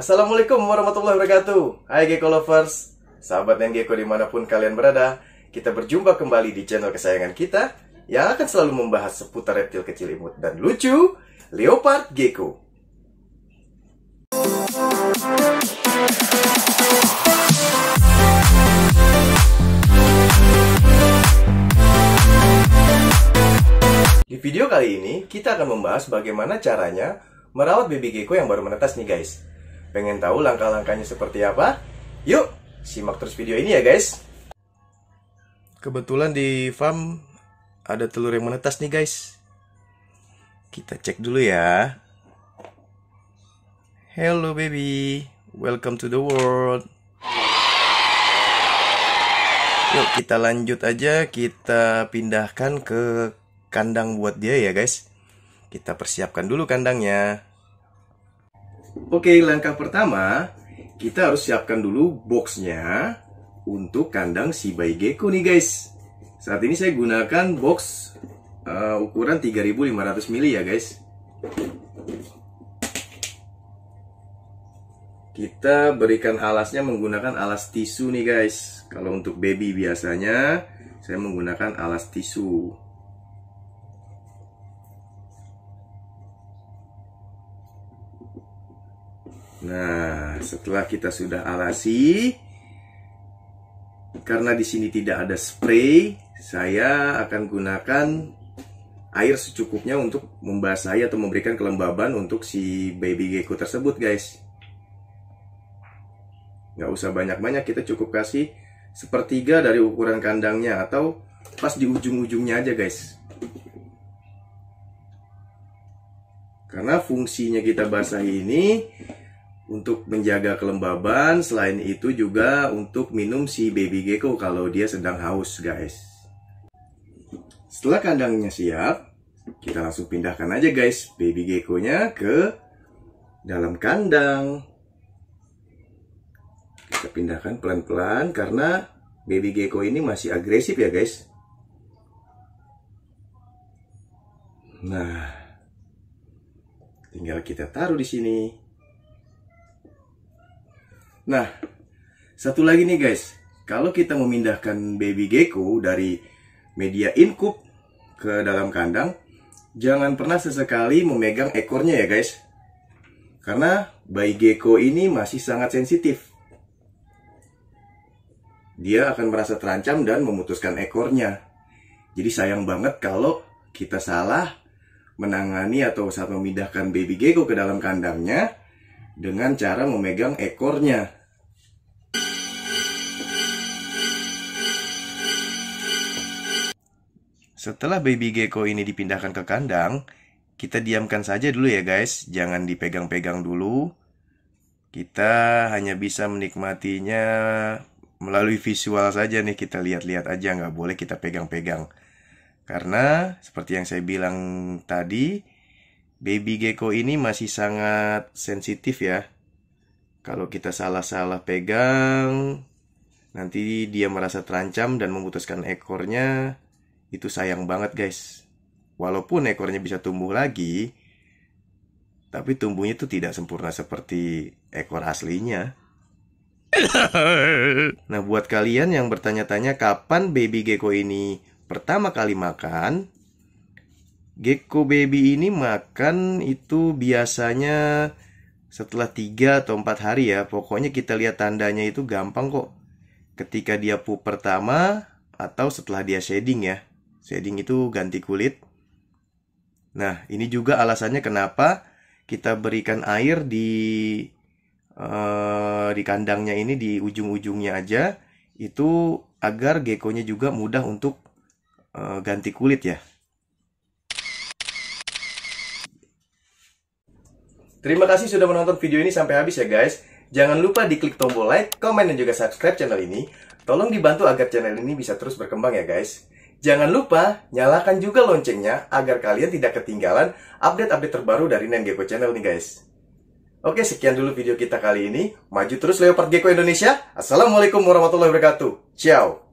Assalamualaikum warahmatullahi wabarakatuh Hai Gecko Lovers Sahabat dan Gecko dimanapun kalian berada Kita berjumpa kembali di channel kesayangan kita Yang akan selalu membahas seputar reptil kecil imut dan lucu Leopard Gecko Di video kali ini, kita akan membahas bagaimana caranya merawat baby gecko yang baru menetas nih guys Pengen tahu langkah-langkahnya seperti apa? Yuk, simak terus video ini ya guys. Kebetulan di farm ada telur yang menetas nih guys. Kita cek dulu ya. Hello baby, welcome to the world. Yuk kita lanjut aja, kita pindahkan ke kandang buat dia ya guys. Kita persiapkan dulu kandangnya. Oke, langkah pertama kita harus siapkan dulu boxnya untuk kandang si bayi Gecko nih guys. Saat ini saya gunakan box uh, ukuran 3500 mili ya guys. Kita berikan alasnya menggunakan alas tisu nih guys. Kalau untuk baby biasanya saya menggunakan alas tisu. Nah, setelah kita sudah alasi, karena di sini tidak ada spray, saya akan gunakan air secukupnya untuk membasahi atau memberikan kelembaban untuk si baby gecko tersebut, guys. Nggak usah banyak-banyak, kita cukup kasih sepertiga dari ukuran kandangnya atau pas di ujung-ujungnya aja, guys. Karena fungsinya kita basahi ini untuk menjaga kelembaban. Selain itu juga untuk minum si baby gecko kalau dia sedang haus, guys. Setelah kandangnya siap, kita langsung pindahkan aja guys baby gecko-nya ke dalam kandang. Kita pindahkan pelan-pelan karena baby gecko ini masih agresif ya guys. Nah, tinggal kita taruh di sini. Nah, satu lagi nih guys, kalau kita memindahkan baby gecko dari media inkub ke dalam kandang, jangan pernah sesekali memegang ekornya ya guys. Karena bayi gecko ini masih sangat sensitif. Dia akan merasa terancam dan memutuskan ekornya. Jadi sayang banget kalau kita salah menangani atau saat memindahkan baby gecko ke dalam kandangnya dengan cara memegang ekornya Setelah baby gecko ini dipindahkan ke kandang, kita diamkan saja dulu ya guys, jangan dipegang-pegang dulu. Kita hanya bisa menikmatinya melalui visual saja nih, kita lihat-lihat aja, nggak boleh kita pegang-pegang. Karena seperti yang saya bilang tadi, baby gecko ini masih sangat sensitif ya. Kalau kita salah-salah pegang, nanti dia merasa terancam dan memutuskan ekornya, itu sayang banget guys. Walaupun ekornya bisa tumbuh lagi, tapi tumbuhnya itu tidak sempurna seperti ekor aslinya. Nah, buat kalian yang bertanya-tanya kapan baby gecko ini pertama kali makan, gecko baby ini makan itu biasanya setelah 3 atau 4 hari ya. Pokoknya kita lihat tandanya itu gampang kok. Ketika dia pup pertama atau setelah dia shedding ya. Shading itu ganti kulit. Nah, ini juga alasannya kenapa kita berikan air di uh, di kandangnya ini di ujung-ujungnya aja itu agar geckonya juga mudah untuk uh, ganti kulit ya. Terima kasih sudah menonton video ini sampai habis ya guys. Jangan lupa diklik tombol like, komen, dan juga subscribe channel ini. Tolong dibantu agar channel ini bisa terus berkembang ya guys. Jangan lupa nyalakan juga loncengnya agar kalian tidak ketinggalan update-update terbaru dari Nengeko Channel nih guys. Oke, sekian dulu video kita kali ini. Maju terus Leopard Gecko Indonesia. Assalamualaikum warahmatullahi wabarakatuh. Ciao.